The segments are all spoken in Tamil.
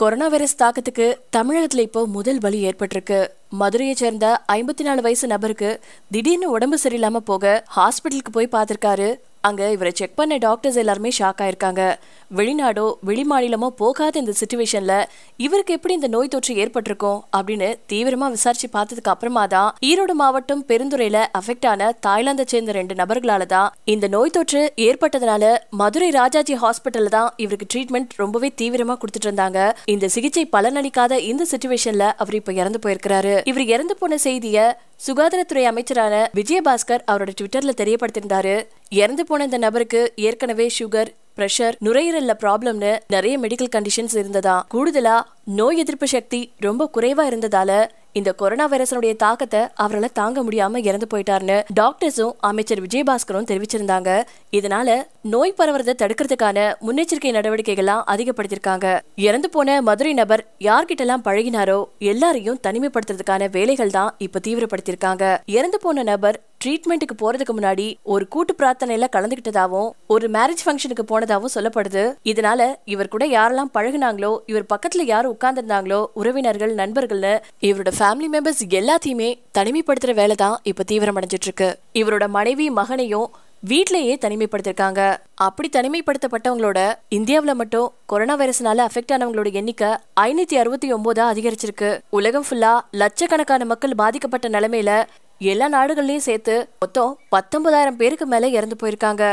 கொரோனா வைரஸ் தாக்கத்துக்கு தமிழகத்தில் இப்போ முதல் பலி ஏற்பட்டிருக்கு மதுரையை சேர்ந்த ஐம்பத்தி நாலு வயசு நபருக்கு திடீர்னு உடம்பு சரியில்லாம போக ஹாஸ்பிட்டலுக்கு போய் பார்த்திருக்காரு அங்க இவரை செக் பண்ண டாக்டர்ஸ் எல்லாருமே ஷாக் ஆயிருக்காங்க வெளிநாடோ வெளிமாநிலமோ போகாத இந்த சுச்சுவேஷன்ல இவருக்கு எப்படி இந்த நோய் தொற்று ஏற்பட்டிருக்கும் அப்படின்னு தீவிரமா விசாரிச்சு பார்த்ததுக்கு அப்புறமா தான் ஈரோடு மாவட்டம் பெருந்துறையில அஃபெக்ட் ஆன தாய்லாந்தை சேர்ந்த ரெண்டு நபர்களால தான் இந்த நோய் தொற்று ஏற்பட்டதுனால மதுரை ராஜாஜி ஹாஸ்பிட்டல்ல தான் இவருக்கு ட்ரீட்மெண்ட் ரொம்பவே தீவிரமா கொடுத்துட்டு இருந்தாங்க இந்த சிகிச்சை பலனளிக்காத இந்த சுச்சுவேஷன்ல அவர் இப்ப இறந்து போயிருக்கிறாரு இவர் இறந்து போன செய்திய சுகாதாரத்துறை அமைச்சரான விஜயபாஸ்கர் அவரோட ட்விட்டர்ல தெரியப்படுத்திருந்தாரு இறந்து போன இந்த நபருக்கு ஏற்கனவே சுகர் ப்ரெஷர் நுரையீரல்ல ப்ராப்ளம்னு நிறைய மெடிக்கல் கண்டிஷன்ஸ் இருந்ததா கூடுதலா நோய் எதிர்ப்பு சக்தி ரொம்ப குறைவா இருந்ததால இந்த கொரோனா வைரஸனுடைய தாக்கத்தை அவரால் தாங்க முடியாம இறந்து போயிட்டாருன்னு டாக்டர்ஸும் அமைச்சர் விஜயபாஸ்கரும் தெரிவிச்சிருந்தாங்க இதனால நோய் பரவுறதை தடுக்கிறதுக்கான முன்னெச்சரிக்கை நடவடிக்கைகள்லாம் அதிகப்படுத்திருக்காங்க இறந்து போன மதுரை நபர் எல்லாம் பழகினாரோ எல்லாரையும் தனிமைப்படுத்துறதுக்கான வேலைகள் தான் இப்ப தீவிரப்படுத்திருக்காங்க இறந்து போன நபர் ட்ரீட்மெண்ட்டுக்கு போறதுக்கு முன்னாடி ஒரு கூட்டு பிரார்த்தனையில கலந்துகிட்டதாகவும் ஒரு மேரேஜ் ஃபங்க்ஷனுக்கு போனதாகவும் சொல்லப்படுது இதனால இவர் கூட யாரெல்லாம் பழகுனாங்களோ இவர் பக்கத்துல யார் உட்கார்ந்துருந்தாங்களோ உறவினர்கள் நண்பர்கள்னு இவரோட ஃபேமிலி மெம்பர்ஸ் எல்லாத்தையுமே தனிமைப்படுத்துற வேலை தான் இப்ப தீவிரமடைஞ்சிட்டு இருக்கு இவரோட மனைவி மகனையும் வீட்லயே தனிமைப்படுத்திருக்காங்க அப்படி தனிமைப்படுத்தப்பட்டவங்களோட இந்தியாவில் மட்டும் கொரோனா வைரஸ்னால அஃபெக்ட் ஆனவங்களோட எண்ணிக்கை ஐநூத்தி அறுபத்தி ஒன்பதா அதிகரிச்சிருக்கு உலகம் ஃபுல்லா லட்சக்கணக்கான மக்கள் பாதிக்கப்பட்ட நிலைமையில எல்லா நாடுகள்லயும் சேர்த்து மொத்தம் பத்தொன்பதாயிரம் பேருக்கு மேலே இறந்து போயிருக்காங்க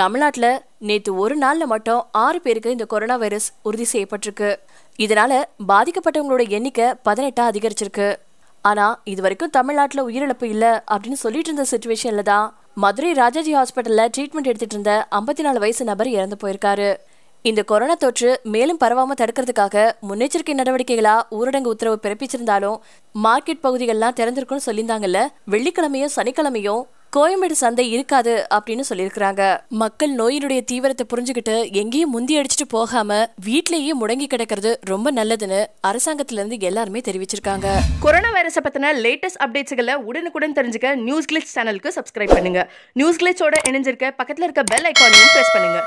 தமிழ்நாட்டில் நேற்று ஒரு நாளில் மட்டும் ஆறு பேருக்கு இந்த கொரோனா வைரஸ் உறுதி செய்யப்பட்டிருக்கு இதனால பாதிக்கப்பட்டவங்களோட எண்ணிக்கை பதினெட்டா அதிகரிச்சிருக்கு ஆனால் இது வரைக்கும் தமிழ்நாட்டில் உயிரிழப்பு இல்லை அப்படின்னு சொல்லிட்டு இருந்த சுச்சுவேஷனில் தான் மதுரை ராஜாஜி ஹாஸ்பிட்டலில் ட்ரீட்மெண்ட் எடுத்துட்டு இருந்த ஐம்பத்தி நாலு வயசு நபர் இறந்து போயிருக்காரு இந்த கொரோனா தொற்று மேலும் பரவாமல் தடுக்கிறதுக்காக முன்னெச்சரிக்கை நடவடிக்கைகளா ஊரடங்கு உத்தரவு பிறப்பிச்சிருந்தாலும் மார்க்கெட் பகுதிகள்லாம் திறந்திருக்கும்னு சொல்லியிருந்தாங்கல்ல வெள்ளிக்கிழமையும் சனிக்கிழமையும் கோயம்பேடு சந்தை இருக்காது அப்படின்னு சொல்லியிருக்கிறாங்க மக்கள் நோயினுடைய தீவிரத்தை புரிஞ்சுக்கிட்டு எங்கேயும் முந்தி அடிச்சுட்டு போகாம வீட்லயே முடங்கி கிடக்கிறது ரொம்ப நல்லதுன்னு அரசாங்கத்துல இருந்து எல்லாருமே தெரிவிச்சிருக்காங்க கொரோனா வைரஸை பத்தின லேட்டஸ்ட் அப்டேட்ஸ்களை உடனுக்குடன் தெரிஞ்சுக்க நியூஸ் கிளிச் சேனலுக்கு சப்ஸ்கிரைப் பண்ணுங்க நியூஸ் கிளிச்சோட இணைஞ்சிருக்க பக்கத்துல இருக்க பெல் ஐக்கானையும் பிரஸ் பண்ணுங்க